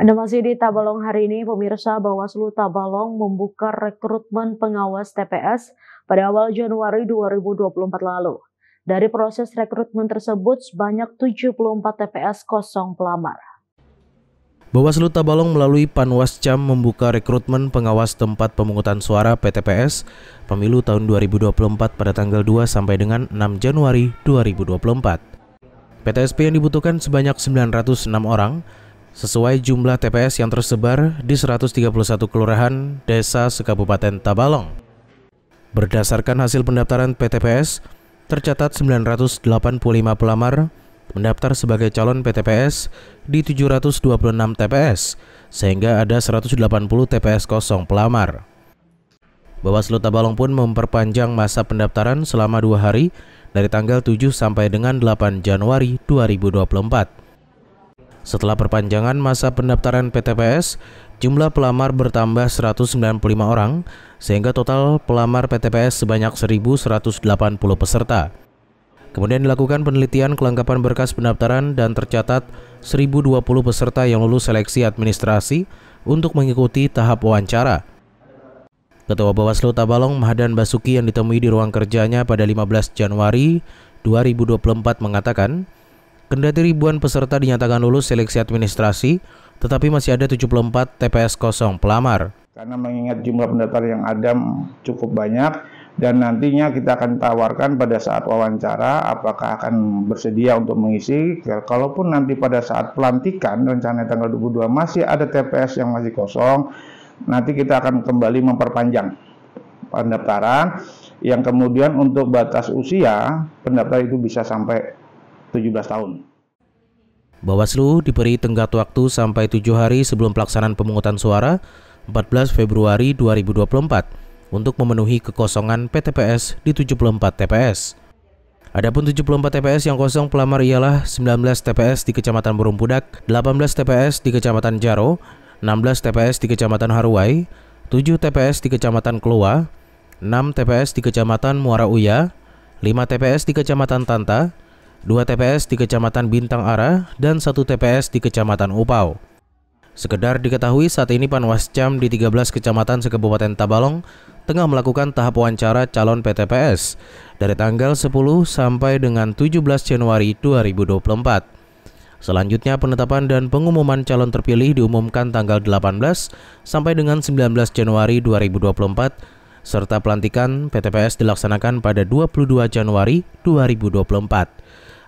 Anda masih di Tabalong hari ini, pemirsa Bawaslu Tabalong membuka rekrutmen pengawas TPS pada awal Januari 2024 lalu. Dari proses rekrutmen tersebut, sebanyak 74 TPS kosong pelamar. Bawaslu Tabalong melalui Panwascam membuka rekrutmen pengawas tempat pemungutan suara PTPS pemilu tahun 2024 pada tanggal 2 sampai dengan 6 Januari 2024. PTSP yang dibutuhkan sebanyak 906 orang, Sesuai jumlah TPS yang tersebar di 131 kelurahan desa sekabupaten Tabalong. Berdasarkan hasil pendaftaran PTPS, tercatat 985 pelamar mendaftar sebagai calon PTPS di 726 TPS, sehingga ada 180 TPS kosong pelamar. Bawaslu Tabalong pun memperpanjang masa pendaftaran selama dua hari dari tanggal 7 sampai dengan 8 Januari 2024. Setelah perpanjangan masa pendaftaran PTPS, jumlah pelamar bertambah 195 orang, sehingga total pelamar PTPS sebanyak 1.180 peserta. Kemudian dilakukan penelitian kelengkapan berkas pendaftaran dan tercatat 1.020 peserta yang lulus seleksi administrasi untuk mengikuti tahap wawancara. Ketua Bawaslu Tabalong Mahadan Basuki yang ditemui di ruang kerjanya pada 15 Januari 2024 mengatakan, Kendati ribuan peserta dinyatakan lulus seleksi administrasi, tetapi masih ada 74 TPS kosong pelamar. Karena mengingat jumlah pendaftar yang ada cukup banyak dan nantinya kita akan tawarkan pada saat wawancara apakah akan bersedia untuk mengisi. Kalaupun nanti pada saat pelantikan rencana tanggal 22 masih ada TPS yang masih kosong, nanti kita akan kembali memperpanjang pendaftaran yang kemudian untuk batas usia pendaftar itu bisa sampai 17 tahun. Bawaslu diberi tenggat waktu sampai 7 hari sebelum pelaksanaan pemungutan suara 14 Februari 2024 untuk memenuhi kekosongan PTPS di 74 TPS. Adapun 74 TPS yang kosong pelamar ialah 19 TPS di Kecamatan Burumpudak, 18 TPS di Kecamatan Jaro, 16 TPS di Kecamatan Haruai, 7 TPS di Kecamatan Kelua, 6 TPS di Kecamatan Muara Uya, 5 TPS di Kecamatan Tanta, dua TPS di Kecamatan Bintang Ara, dan satu TPS di Kecamatan Upau. Sekedar diketahui saat ini Panwascam di 13 kecamatan sekebupaten Tabalong tengah melakukan tahap wawancara calon PTPS dari tanggal 10 sampai dengan 17 Januari 2024. Selanjutnya penetapan dan pengumuman calon terpilih diumumkan tanggal 18 sampai dengan 19 Januari 2024 serta pelantikan PTPS dilaksanakan pada 22 Januari 2024.